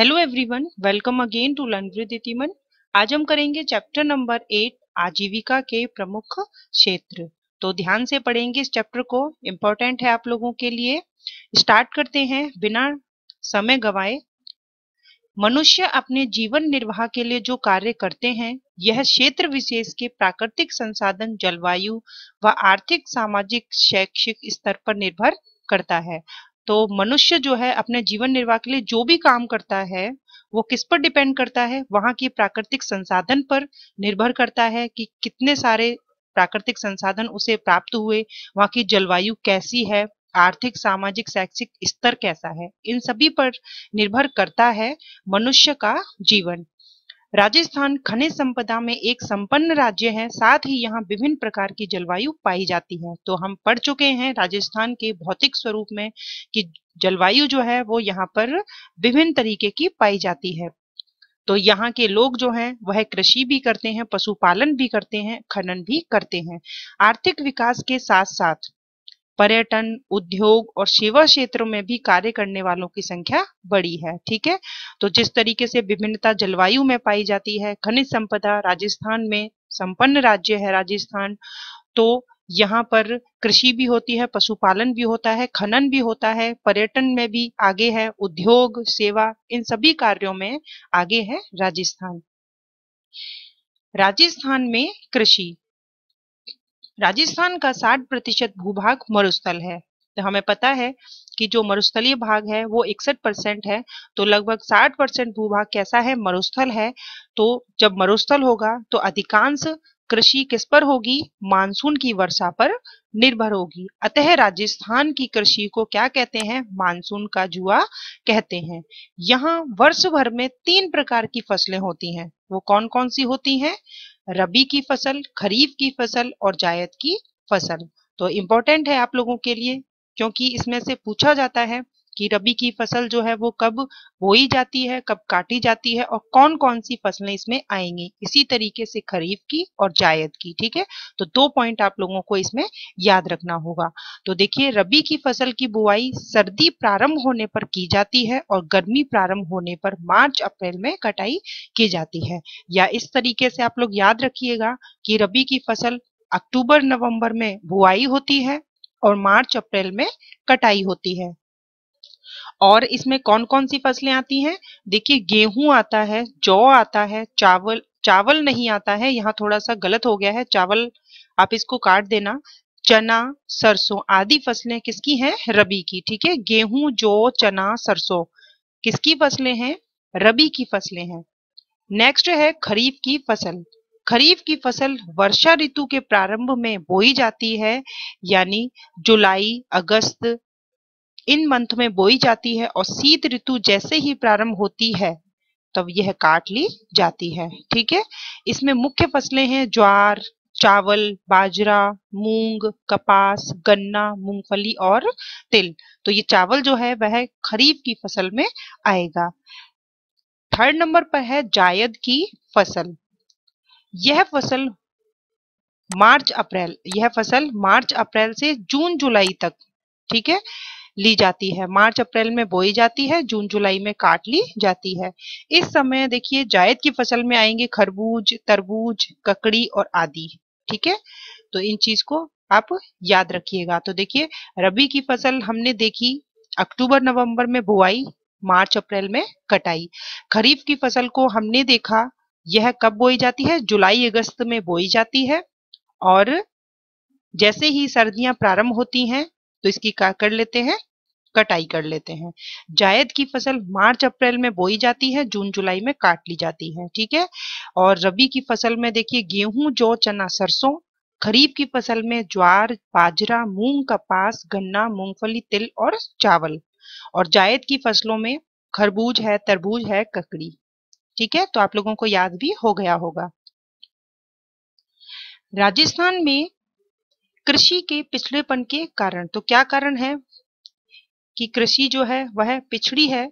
hello everyone welcome again to learn with इतिमन आज हम करेंगे चैप्टर नंबर एट आजीविका के प्रमुख क्षेत्र तो ध्यान से पढ़ेंगे इस चैप्टर को इम्पोर्टेंट है आप लोगों के लिए स्टार्ट करते हैं बिना समय गवाए मनुष्य अपने जीवन निर्वाह के लिए जो कार्य करते हैं यह क्षेत्र विशेष के प्राकृतिक संसाधन जलवायु व आर्थिक सामाजिक शैक्षिक स्तर पर निर्भर करता है तो मनुष्य जो है अपने जीवन निर्वाह के लिए जो भी काम करता है वो किस पर डिपेंड करता है वहाँ की प्राकृतिक संसाधन पर निर्भर करता है कि कितने सारे प्राकृतिक संसाधन उसे प्राप्त हुए वहाँ की जलवायु कैसी है आर्थिक सामाजिक शैक्षिक स्तर कैसा है इन सभी पर निर्भर करता है मनुष्य का जीवन राजस्थान खनिज संपदा में एक संपन्न राज्य है साथ ही यहाँ विभिन्न प्रकार की जलवायु पाई जाती है तो हम पढ़ चुके हैं राजस्थान के भौतिक स्वरूप में कि जलवायु जो है वो यहाँ पर विभिन्न तरीके की पाई जाती है तो यहाँ के लोग जो हैं वह कृषि भी करते हैं पशुपालन भी करते हैं खनन भी करते हैं आर्थिक विकास के साथ साथ पर्यटन उद्योग और सेवा क्षेत्रों में भी कार्य करने वालों की संख्या बढ़ी है ठीक है तो जिस तरीके से विभिन्नता जलवायु में पाई जाती है खनिज संपदा राजस्थान में संपन्न राज्य है राजस्थान तो यहाँ पर कृषि भी होती है पशुपालन भी होता है खनन भी होता है पर्यटन में भी आगे है उद्योग सेवा इन सभी कार्यों में आगे है राजस्थान राजस्थान में कृषि राजस्थान का 60 प्रतिशत भूभाग मरुस्थल है तो हमें पता है कि जो मरुस्थलीय भाग है वो इकसठ परसेंट है तो लगभग 60 परसेंट भूभाग कैसा है मरुस्थल है तो जब मरुस्थल होगा तो अधिकांश कृषि किस पर होगी मानसून की वर्षा पर निर्भर होगी अतः राजस्थान की कृषि को क्या कहते हैं मानसून का जुआ कहते हैं यहाँ वर्ष भर में तीन प्रकार की फसलें होती हैं वो कौन कौन सी होती हैं रबी की फसल खरीफ की फसल और जायद की फसल तो इम्पोर्टेंट है आप लोगों के लिए क्योंकि इसमें से पूछा जाता है कि रबी की फसल जो है वो कब बोई जाती है कब काटी जाती है और कौन कौन सी फसलें इसमें आएंगी इसी तरीके से खरीफ की और जायद की ठीक है तो दो पॉइंट आप लोगों को इसमें याद रखना होगा तो देखिए रबी की फसल की बुआई सर्दी प्रारंभ होने पर की जाती है और गर्मी प्रारंभ होने पर मार्च अप्रैल में कटाई की जाती है या इस तरीके से आप लोग याद रखिएगा कि रबी की फसल अक्टूबर नवंबर में बुआई होती है और मार्च अप्रैल में कटाई होती है और इसमें कौन कौन सी फसलें आती हैं देखिए गेहूं आता है जौ आता है चावल चावल नहीं आता है यहाँ थोड़ा सा गलत हो गया है चावल आप इसको काट देना चना सरसों आदि फसलें किसकी हैं रबी की ठीक है गेहूं जौ चना सरसों किसकी फसलें हैं रबी की फसलें हैं नेक्स्ट है खरीफ की फसल खरीफ की फसल वर्षा ऋतु के प्रारंभ में बोई जाती है यानी जुलाई अगस्त इन मंथ में बोई जाती है और शीत ऋतु जैसे ही प्रारंभ होती है तब यह काट ली जाती है ठीक है इसमें मुख्य फसलें हैं ज्वार चावल बाजरा मूंग कपास गन्ना मूंगफली और तिल तो ये चावल जो है वह खरीफ की फसल में आएगा थर्ड नंबर पर है जायद की फसल यह फसल मार्च अप्रैल यह फसल मार्च अप्रैल से जून जुलाई तक ठीक है ली जाती है मार्च अप्रैल में बोई जाती है जून जुलाई में काट ली जाती है इस समय देखिए जायद की फसल में आएंगे खरबूज तरबूज ककड़ी और आदि ठीक है तो इन चीज को आप याद रखिएगा तो देखिए रबी की फसल हमने देखी अक्टूबर नवंबर में बुआई मार्च अप्रैल में कटाई खरीफ की फसल को हमने देखा यह कब बोई जाती है जुलाई अगस्त में बोई जाती है और जैसे ही सर्दियां प्रारंभ होती हैं तो इसकी क्या कर लेते हैं कटाई कर लेते हैं जायद की फसल मार्च अप्रैल में बोई जाती है जून जुलाई में काट ली जाती है ठीक है और रबी की फसल में देखिए गेहूं जौ चना सरसों खरीफ की फसल में ज्वार बाजरा मूंग कपास गन्ना मूंगफली तिल और चावल और जायद की फसलों में खरबूज है तरबूज है ककड़ी ठीक है तो आप लोगों को याद भी हो गया होगा राजस्थान में कृषि के पिछड़ेपन के कारण तो क्या कारण है कि कृषि जो है वह पिछड़ी है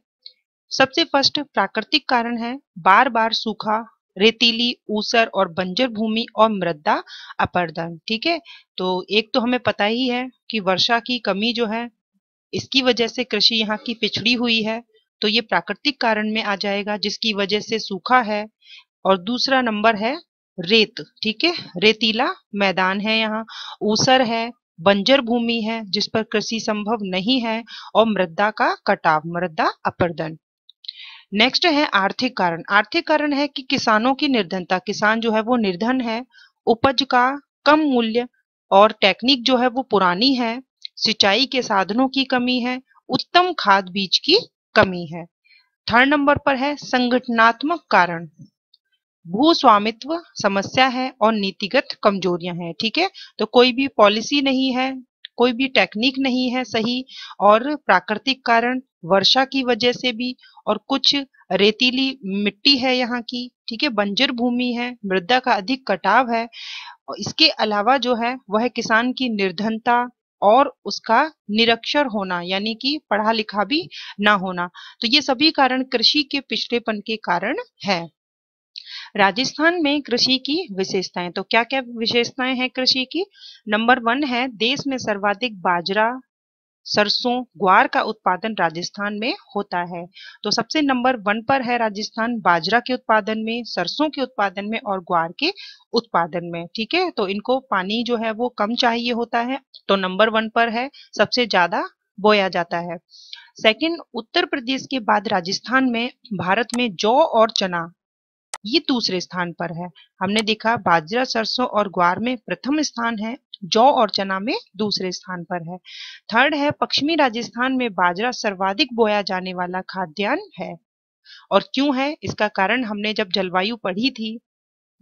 सबसे फर्स्ट प्राकृतिक कारण है बार बार सूखा रेतीली ऊसर और बंजर भूमि और मृदा अपरदन ठीक है तो एक तो हमें पता ही है कि वर्षा की कमी जो है इसकी वजह से कृषि यहाँ की पिछड़ी हुई है तो ये प्राकृतिक कारण में आ जाएगा जिसकी वजह से सूखा है और दूसरा नंबर है रेत ठीक है रेतीला मैदान है यहाँ ऊसर है बंजर भूमि है जिस पर कृषि संभव नहीं है और मृदा का कटाव मृदा अपरदन नेक्स्ट है आर्थिक कारण आर्थिक कारण है कि किसानों की निर्धनता किसान जो है वो निर्धन है उपज का कम मूल्य और टेक्निक जो है वो पुरानी है सिंचाई के साधनों की कमी है उत्तम खाद बीज की कमी है थर्ड नंबर पर है संगठनात्मक कारण भू स्वामित्व समस्या है और नीतिगत कमजोरियां हैं ठीक है तो कोई भी पॉलिसी नहीं है कोई भी टेक्निक नहीं है सही और प्राकृतिक कारण वर्षा की वजह से भी और कुछ रेतीली मिट्टी है यहाँ की ठीक है बंजर भूमि है मृदा का अधिक कटाव है और इसके अलावा जो है वह किसान की निर्धनता और उसका निरक्षर होना यानी कि पढ़ा लिखा भी ना होना तो ये सभी कारण कृषि के पिछड़ेपन के कारण है राजस्थान में कृषि की विशेषताएं तो क्या क्या विशेषताएं हैं कृषि की नंबर वन है देश में सर्वाधिक बाजरा सरसों ग्वार का उत्पादन राजस्थान में होता है तो सबसे नंबर वन पर है राजस्थान बाजरा के उत्पादन में सरसों के उत्पादन में और ग्वार के उत्पादन में ठीक है तो इनको पानी जो है वो कम चाहिए होता है तो नंबर वन पर है सबसे ज्यादा बोया जाता है सेकंड उत्तर प्रदेश के बाद राजस्थान में भारत में जौ और चना ये दूसरे स्थान पर है हमने देखा बाजरा सरसों और ग्वार में प्रथम स्थान है जौ और चना में दूसरे स्थान पर है थर्ड है पश्चिमी राजस्थान में बाजरा सर्वाधिक बोया जाने वाला खाद्यान्न है और क्यों है इसका कारण हमने जब जलवायु पढ़ी थी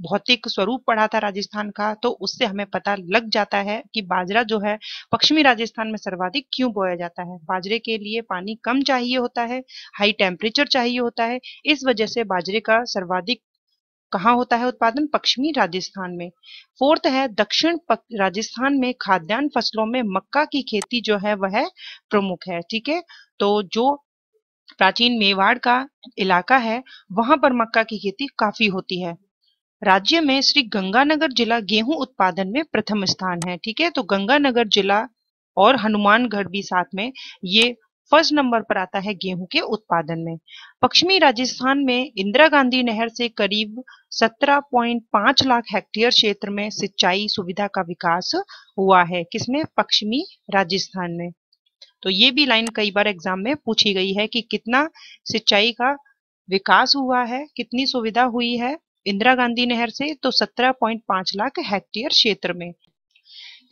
भौतिक स्वरूप पढ़ा था राजस्थान का तो उससे हमें पता लग जाता है कि बाजरा जो है पश्चिमी राजस्थान में सर्वाधिक क्यों बोया जाता है बाजरे के लिए पानी कम चाहिए होता है हाई टेम्परेचर चाहिए होता है इस वजह से बाजरे का सर्वाधिक कहाँ होता है उत्पादन पश्चिमी राजस्थान में फोर्थ है दक्षिण राजस्थान में खाद्यान्न फसलों में मक्का की खेती जो है वह प्रमुख है ठीक है तो जो प्राचीन मेवाड़ का इलाका है वहां पर मक्का की खेती काफी होती है राज्य में श्री गंगानगर जिला गेहूं उत्पादन में प्रथम स्थान है ठीक है तो गंगानगर जिला और हनुमानगढ़ भी साथ में ये फर्स्ट नंबर पर आता है गेहूं के उत्पादन में पश्चिमी राजस्थान में इंदिरा गांधी नहर से करीब 17.5 लाख हेक्टेयर क्षेत्र में सिंचाई सुविधा का विकास हुआ है किसमें पश्चिमी राजस्थान में तो ये भी लाइन कई बार एग्जाम में पूछी गई है कि कितना सिंचाई का विकास हुआ है कितनी सुविधा हुई है इंदिरा गांधी नहर से तो 17.5 लाख हेक्टेयर क्षेत्र में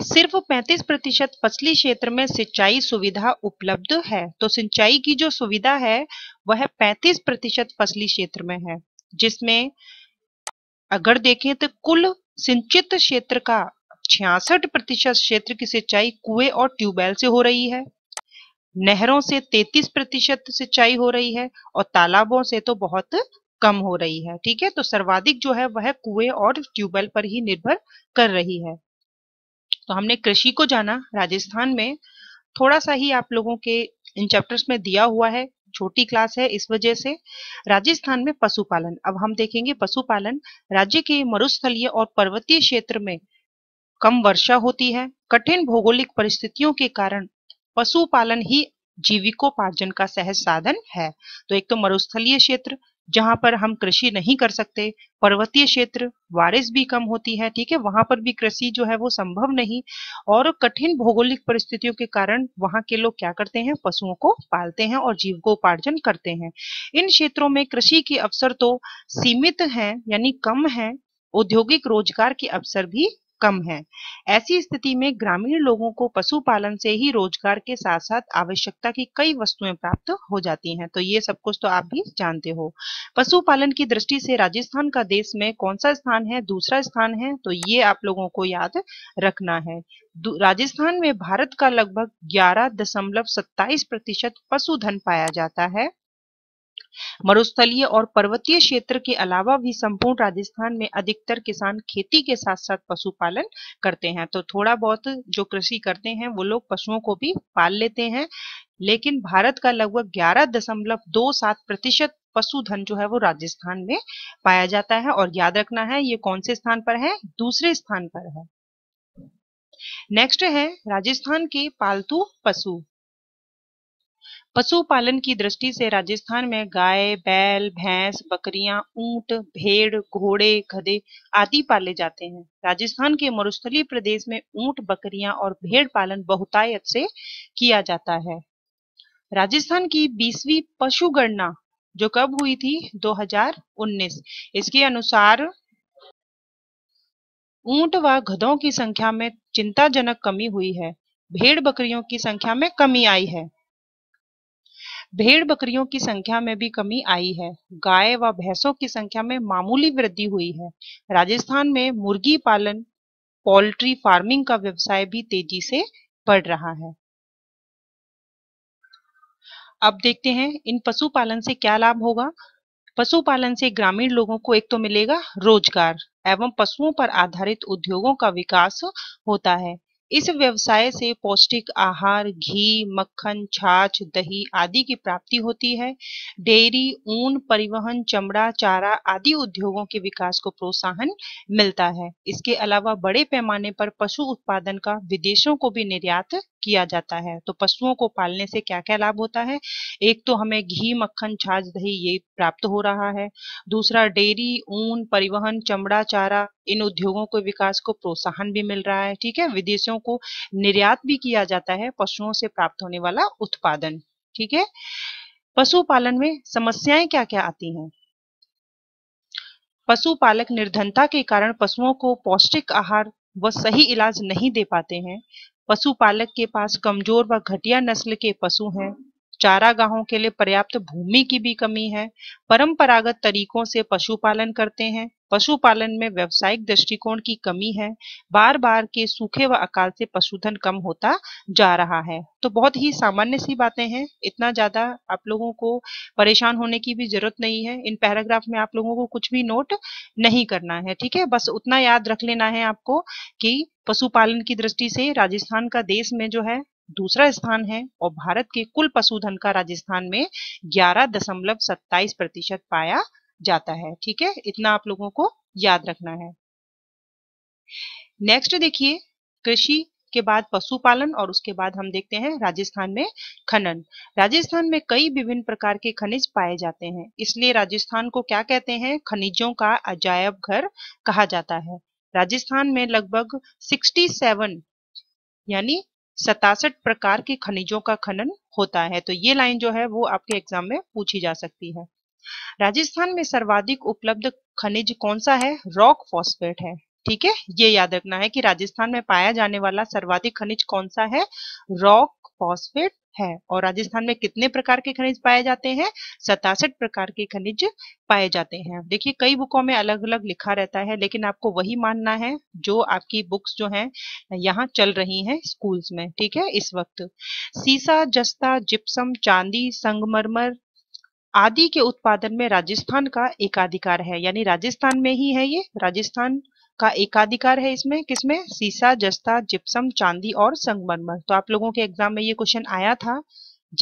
सिर्फ 35 प्रतिशत फसली क्षेत्र में सिंचाई सुविधा उपलब्ध है तो सिंचाई की जो सुविधा है वह 35 प्रतिशत फसली क्षेत्र में है जिसमें अगर देखें तो कुल सिंचित क्षेत्र का छियासठ प्रतिशत क्षेत्र की सिंचाई कुएं और ट्यूबवेल से हो रही है नहरों से 33 प्रतिशत सिंचाई हो रही है और तालाबों से तो बहुत कम हो रही है ठीक है तो सर्वाधिक जो है वह कुएं और ट्यूबवेल पर ही निर्भर कर रही है तो हमने कृषि को जाना राजस्थान में थोड़ा सा ही आप लोगों के इन चैप्टर्स में दिया हुआ है छोटी क्लास है इस वजह से राजस्थान में पशुपालन अब हम देखेंगे पशुपालन राज्य के मरुस्थलीय और पर्वतीय क्षेत्र में कम वर्षा होती है कठिन भौगोलिक परिस्थितियों के कारण पशुपालन ही जीविकोपार्जन का सहज साधन है तो एक तो मरुस्थलीय क्षेत्र जहां पर हम कृषि नहीं कर सकते पर्वतीय क्षेत्र बारिश भी कम होती है ठीक है वहां पर भी कृषि जो है वो संभव नहीं और कठिन भौगोलिक परिस्थितियों के कारण वहां के लोग क्या करते हैं पशुओं को पालते हैं और जीवकोपार्जन करते हैं इन क्षेत्रों में कृषि के अवसर तो सीमित हैं यानी कम है औद्योगिक रोजगार के अवसर भी कम है ऐसी स्थिति में ग्रामीण लोगों को पशुपालन से ही रोजगार के साथ साथ आवश्यकता की कई वस्तुएं प्राप्त हो जाती हैं तो ये सब कुछ तो आप भी जानते हो पशुपालन की दृष्टि से राजस्थान का देश में कौन सा स्थान है दूसरा स्थान है तो ये आप लोगों को याद रखना है राजस्थान में भारत का लगभग ग्यारह दशमलव प्रतिशत पशुधन पाया जाता है मरुस्थलीय और पर्वतीय क्षेत्र के अलावा भी संपूर्ण राजस्थान में अधिकतर किसान खेती के साथ साथ पशुपालन करते हैं तो थोड़ा बहुत जो कृषि करते हैं वो लोग पशुओं को भी पाल लेते हैं लेकिन भारत का लगभग ग्यारह दशमलव दो सात प्रतिशत पशुधन जो है वो राजस्थान में पाया जाता है और याद रखना है ये कौन से स्थान पर है दूसरे स्थान पर है नेक्स्ट है राजस्थान के पालतू पशु पशुपालन की दृष्टि से राजस्थान में गाय बैल भैंस बकरियां, ऊंट भेड़ घोड़े गधे आदि पाले जाते हैं राजस्थान के मरुस्थली प्रदेश में ऊंट बकरियां और भेड़ पालन बहुतायत से किया जाता है राजस्थान की बीसवीं पशुगणना जो कब हुई थी 2019 इसके अनुसार ऊंट व गधों की संख्या में चिंताजनक कमी हुई है भेड़ बकरियों की संख्या में कमी आई है भेड़ बकरियों की संख्या में भी कमी आई है गाय व भैंसों की संख्या में मामूली वृद्धि हुई है राजस्थान में मुर्गी पालन पोल्ट्री फार्मिंग का व्यवसाय भी तेजी से बढ़ रहा है अब देखते हैं इन पशुपालन से क्या लाभ होगा पशुपालन से ग्रामीण लोगों को एक तो मिलेगा रोजगार एवं पशुओं पर आधारित उद्योगों का विकास होता है इस व्यवसाय से पौष्टिक आहार घी मक्खन छाछ दही आदि की प्राप्ति होती है डेयरी ऊन परिवहन चमड़ा चारा आदि उद्योगों के विकास को प्रोत्साहन मिलता है इसके अलावा बड़े पैमाने पर पशु उत्पादन का विदेशों को भी निर्यात किया जाता है तो पशुओं को पालने से क्या क्या लाभ होता है एक तो हमें घी मक्खन छाछ दही ये प्राप्त हो रहा है दूसरा डेयरी ऊन परिवहन चमड़ा चारा इन उद्योगों के विकास को प्रोत्साहन भी मिल रहा है ठीक है विदेशों को निर्यात भी किया जाता है पशुओं से प्राप्त होने वाला उत्पादन ठीक है पशुपालन में समस्याएं क्या क्या आती हैं पशुपालक निर्धनता के कारण पशुओं को पौष्टिक आहार व सही इलाज नहीं दे पाते हैं पशुपालक के पास कमजोर व घटिया नस्ल के पशु हैं चारागाहों के लिए पर्याप्त भूमि की भी कमी है परंपरागत तरीकों से पशुपालन करते हैं पशुपालन में व्यवसायिक दृष्टिकोण की कमी है बार बार के सूखे व अकाल से पशुधन कम होता जा रहा है तो बहुत ही सामान्य सी बातें हैं इतना ज्यादा आप लोगों को परेशान होने की भी जरूरत नहीं है इन पैराग्राफ में आप लोगों को कुछ भी नोट नहीं करना है ठीक है बस उतना याद रख लेना है आपको कि पशुपालन की दृष्टि से राजस्थान का देश में जो है दूसरा स्थान है और भारत के कुल पशुधन का राजस्थान में ग्यारह दशमलव सत्ताईस प्रतिशत पाया जाता है ठीक है इतना आप लोगों को याद रखना है नेक्स्ट देखिए कृषि के बाद पशुपालन और उसके बाद हम देखते हैं राजस्थान में खनन राजस्थान में कई विभिन्न प्रकार के खनिज पाए जाते हैं इसलिए राजस्थान को क्या कहते हैं खनिजों का अजायब घर कहा जाता है राजस्थान में लगभग 67 यानी सतासठ प्रकार के खनिजों का खनन होता है तो ये लाइन जो है वो आपके एग्जाम में पूछी जा सकती है राजस्थान में सर्वाधिक उपलब्ध खनिज कौन सा है रॉक फॉस्फेट है ठीक है ये याद रखना है कि राजस्थान में पाया जाने वाला सर्वाधिक खनिज कौन सा है रॉक फॉस्फेट है और राजस्थान में कितने प्रकार के खनिज पाए जाते हैं सतासठ प्रकार के खनिज पाए जाते हैं देखिए कई बुकों में अलग अलग लिखा रहता है लेकिन आपको वही मानना है जो आपकी बुक्स जो हैं यहाँ चल रही हैं स्कूल्स में ठीक है इस वक्त सीसा जस्ता जिप्सम चांदी संगमरमर आदि के उत्पादन में राजस्थान का एकाधिकार है यानी राजस्थान में ही है ये राजस्थान का एकाधिकार है इसमें किसमें सीसा जस्ता जिप्सम चांदी और संगमरमर तो आप लोगों के एग्जाम में ये क्वेश्चन आया था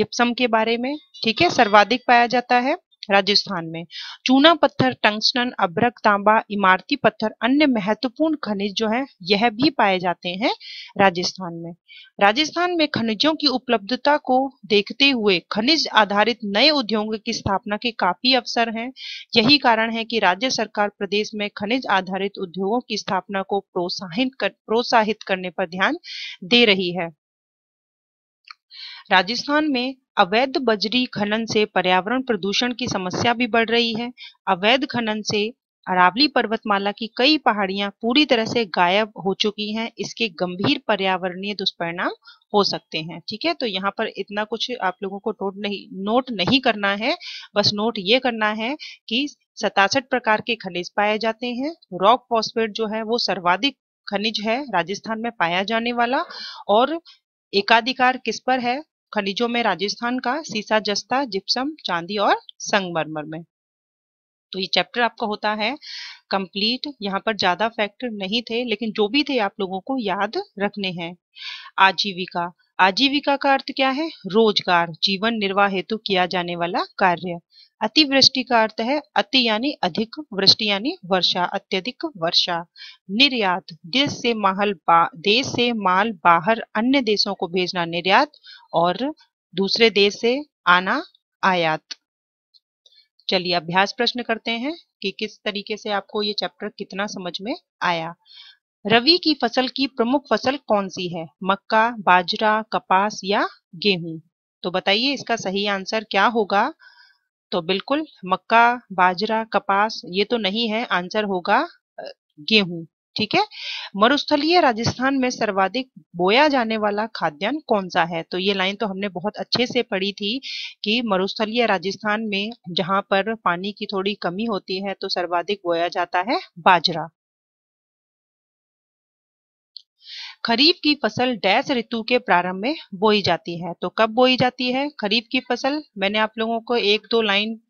जिप्सम के बारे में ठीक है सर्वाधिक पाया जाता है राजस्थान में चूना पत्थर टंगस्टन अब्रक तांबा इमारती पत्थर अन्य महत्वपूर्ण खनिज जो है यह भी पाए जाते हैं राजस्थान में राजस्थान में खनिजों की उपलब्धता को देखते हुए खनिज आधारित नए उद्योगों की स्थापना के काफी अवसर हैं यही कारण है कि राज्य सरकार प्रदेश में खनिज आधारित उद्योगों की स्थापना को प्रोत्साहित कर, प्रोत्साहित करने पर ध्यान दे रही है राजस्थान में अवैध बजरी खनन से पर्यावरण प्रदूषण की समस्या भी बढ़ रही है अवैध खनन से अरावली पर्वतमाला की कई पहाड़ियां पूरी तरह से गायब हो चुकी हैं इसके गंभीर पर्यावरणीय दुष्परिणाम हो सकते हैं ठीक है तो यहाँ पर इतना कुछ आप लोगों को नोट नहीं नोट नहीं करना है बस नोट ये करना है कि सतासठ प्रकार के खनिज पाए जाते हैं रॉक फॉस्फेट जो है वो सर्वाधिक खनिज है राजस्थान में पाया जाने वाला और एकाधिकार किस पर है खनिजों में राजस्थान का सीसा जस्ता जिप्सम चांदी और संगमरमर में तो ये चैप्टर आपका होता है कंप्लीट यहाँ पर ज्यादा फैक्टर नहीं थे लेकिन जो भी थे आप लोगों को याद रखने हैं आजीविका आजीविका का अर्थ क्या है रोजगार जीवन निर्वाह हेतु किया जाने वाला कार्य अतिवृष्टि का अर्थ है अति यानी अधिक वृष्टि यानी वर्षा अत्यधिक वर्षा निर्यात देश से माल देश से माल बाहर अन्य देशों को भेजना निर्यात और दूसरे देश से आना आयात चलिए अभ्यास प्रश्न करते हैं कि किस तरीके से आपको ये चैप्टर कितना समझ में आया रवि की फसल की प्रमुख फसल कौन सी है मक्का बाजरा कपास या गेहूं तो बताइए इसका सही आंसर क्या होगा तो बिल्कुल मक्का बाजरा कपास ये तो नहीं है आंसर होगा गेहूं ठीक है मरुस्थलीय राजस्थान में सर्वाधिक बोया जाने वाला खाद्यान्न कौन सा है तो ये लाइन तो हमने बहुत अच्छे से पढ़ी थी कि मरुस्थलीय राजस्थान में जहां पर पानी की थोड़ी कमी होती है तो सर्वाधिक बोया जाता है बाजरा खरीफ की फसल डैश ऋतु के प्रारंभ में बोई जाती है तो कब बोई जाती है खरीफ की फसल मैंने आप लोगों को एक दो लाइन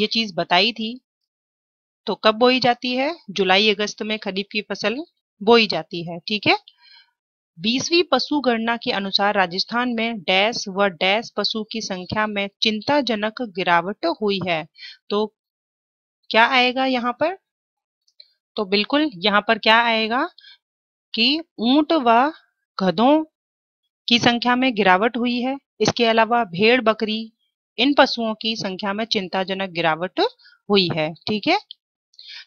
ये चीज बताई थी तो कब बोई जाती है जुलाई अगस्त में खरीफ की फसल बोई जाती है ठीक है बीसवीं पशु गणना के अनुसार राजस्थान में डैश व डैश पशु की संख्या में चिंताजनक गिरावट हुई है तो क्या आएगा यहाँ पर तो बिल्कुल यहाँ पर क्या आएगा कि ऊंट व गधों की संख्या में गिरावट हुई है इसके अलावा भेड़ बकरी इन पशुओं की संख्या में चिंताजनक गिरावट हुई है ठीक है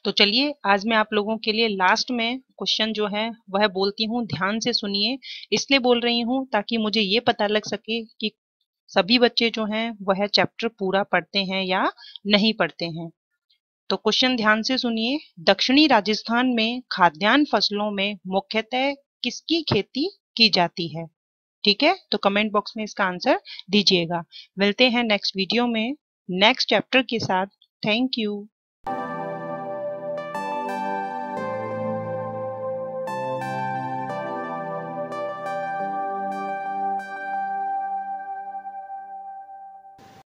तो चलिए आज मैं आप लोगों के लिए लास्ट में क्वेश्चन जो है वह बोलती हूँ ध्यान से सुनिए इसलिए बोल रही हूँ ताकि मुझे ये पता लग सके कि सभी बच्चे जो हैं वह चैप्टर पूरा पढ़ते हैं या नहीं पढ़ते हैं तो क्वेश्चन ध्यान से सुनिए दक्षिणी राजस्थान में खाद्यान्न फसलों में मुख्यतः किसकी खेती की जाती है ठीक है तो कमेंट बॉक्स में इसका आंसर दीजिएगा मिलते हैं नेक्स्ट वीडियो में नेक्स्ट चैप्टर के साथ थैंक यू